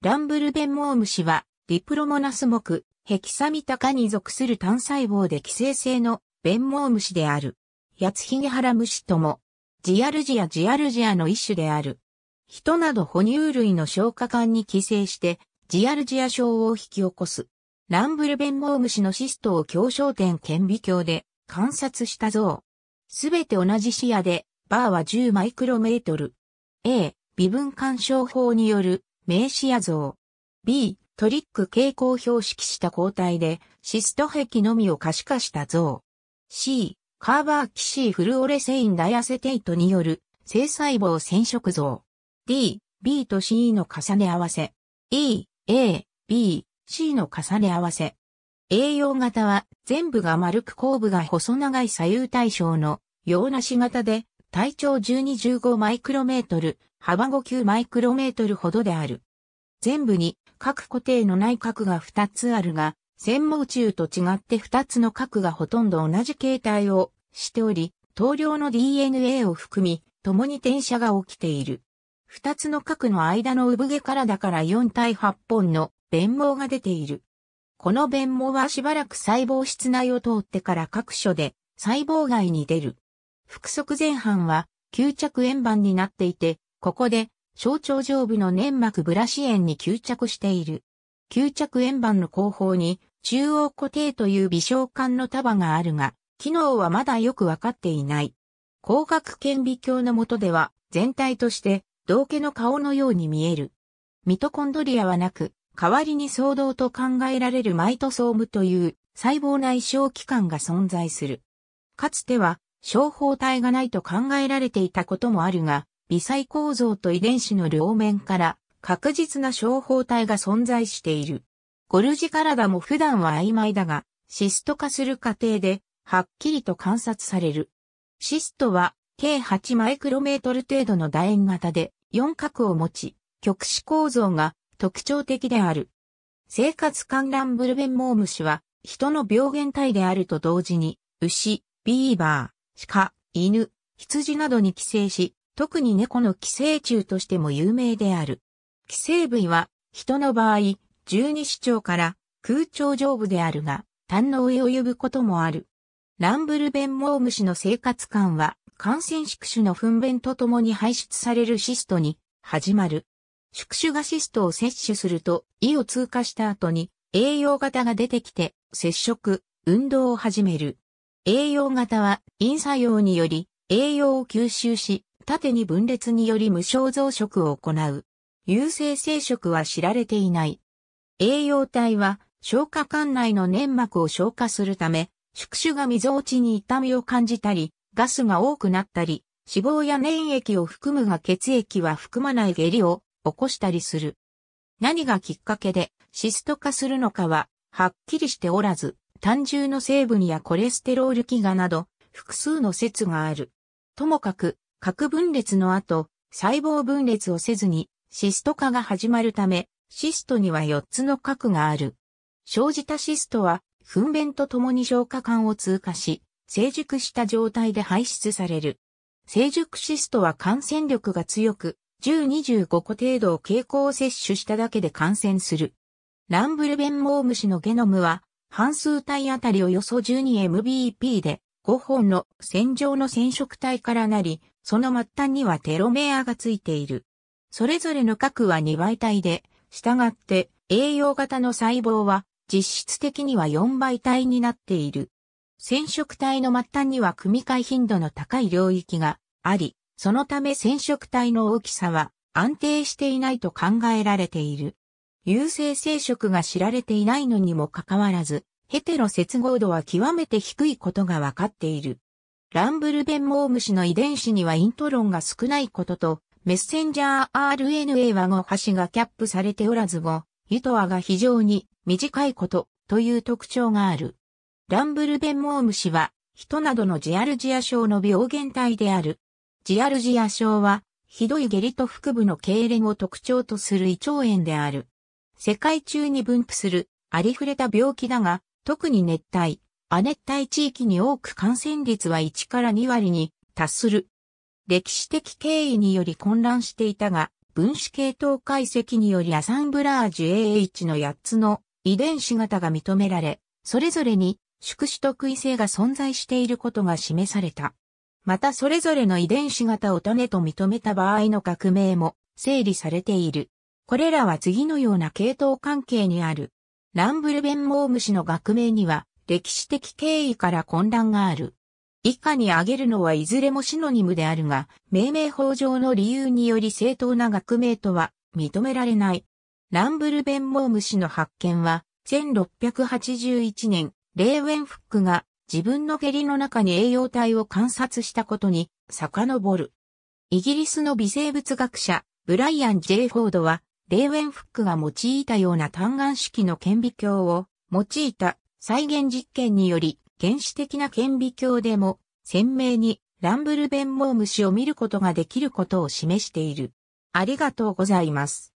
ランブルベンモウムシは、ディプロモナス目、ヘキサミタカに属する単細胞で寄生性のベンモウムシである。ヤツヒゲハラムシとも、ジアルジアジアルジアの一種である。人など哺乳類の消化管に寄生して、ジアルジア症を引き起こす。ランブルベンモウムシのシストを強焦点顕微鏡で観察した像。すべて同じ視野で、バーは10マイクロメートル。A、微分干渉法による名詞や像。B、トリック傾向標識した交代で、シスト壁のみを可視化した像。C、カーバーキシーフルオレセインダイアセテイトによる、性細胞染色像。D、B と C の重ね合わせ。E、A、B、C の重ね合わせ。栄養型は全部が丸く後部が細長い左右対称の洋梨型で体長12-15マイクロメートル、幅5 9マイクロメートルほどである。全部に各固定のない核が2つあるが、専門中と違って2つの核がほとんど同じ形態をしており、等量の DNA を含み、共に転写が起きている。2つの核の間の産毛からだから4対8本の弁毛が出ている。この弁毛はしばらく細胞室内を通ってから各所で細胞外に出る。腹側前半は吸着円盤になっていて、ここで、小腸上部の粘膜ブラシ炎に吸着している。吸着円盤の後方に、中央固定という微小管の束があるが、機能はまだよくわかっていない。光学顕微鏡の下では、全体として、道家の顔のように見える。ミトコンドリアはなく、代わりに騒動と考えられるマイトソームという細胞内小器官が存在する。かつては、小胞体がないと考えられていたこともあるが、微細構造と遺伝子の両面から確実な小胞体が存在している。ゴルジ体も普段は曖昧だが、シスト化する過程で、はっきりと観察される。シストは、計8マイクロメートル程度の楕円型で、四角を持ち、極子構造が特徴的である。生活観覧ブルベンモウムシは、人の病原体であると同時に、牛、ビーバー、鹿、犬、羊などに寄生し、特に猫の寄生虫としても有名である。寄生部位は、人の場合、十二指腸から空腸上部であるが、胆の上を呼ぶこともある。ランブルベンモウムシの生活感は、感染宿主の糞便とともに排出されるシストに始まる。宿主がシストを摂取すると、胃を通過した後に栄養型が出てきて、接触、運動を始める。栄養型は、陰作用により、栄養を吸収し、縦に分裂により無償増殖を行う。有性生殖は知られていない。栄養体は消化管内の粘膜を消化するため、宿主が溝落ちに痛みを感じたり、ガスが多くなったり、脂肪や粘液を含むが血液は含まない下痢を起こしたりする。何がきっかけでシスト化するのかは、はっきりしておらず、単純の成分やコレステロール飢餓など、複数の説がある。ともかく、核分裂の後、細胞分裂をせずにシスト化が始まるため、シストには4つの核がある。生じたシストは、糞便ととに消化管を通過し、成熟した状態で排出される。成熟シストは感染力が強く、10-25個程度を経口を摂取しただけで感染する。ランブルベンモウムシのゲノムは、半数体あたりおよそ 12MBP で、5本の線状の染色体からなり、その末端にはテロメアがついている。それぞれの核は2倍体で、従って栄養型の細胞は実質的には4倍体になっている。染色体の末端には組み換え頻度の高い領域があり、そのため染色体の大きさは安定していないと考えられている。有性生殖が知られていないのにもかかわらず、ヘテロ接合度は極めて低いことがわかっている。ランブルベンモームシの遺伝子にはイントロンが少ないことと、メッセンジャー RNA は語端がキャップされておらずも、ユトアが非常に短いことという特徴がある。ランブルベンモームシは、人などのジアルジア症の病原体である。ジアルジア症は、ひどい下痢と腹部の痙攣を特徴とする胃腸炎である。世界中に分布するありふれた病気だが、特に熱帯、亜熱帯地域に多く感染率は1から2割に達する。歴史的経緯により混乱していたが、分子系統解析によりアサンブラージュ AH の8つの遺伝子型が認められ、それぞれに宿主特異性が存在していることが示された。またそれぞれの遺伝子型を種と認めた場合の革命も整理されている。これらは次のような系統関係にある。ランブルベンモウムシの学名には歴史的経緯から混乱がある。以下に挙げるのはいずれもシノニムであるが、命名法上の理由により正当な学名とは認められない。ランブルベンモウム氏の発見は、1681年、レーウェンフックが自分の下痢の中に栄養体を観察したことに遡る。イギリスの微生物学者、ブライアン・ジェイ・フォードは、レーウェンフックが用いたような単眼式の顕微鏡を用いた再現実験により、原始的な顕微鏡でも、鮮明にランブルベンモウムシを見ることができることを示している。ありがとうございます。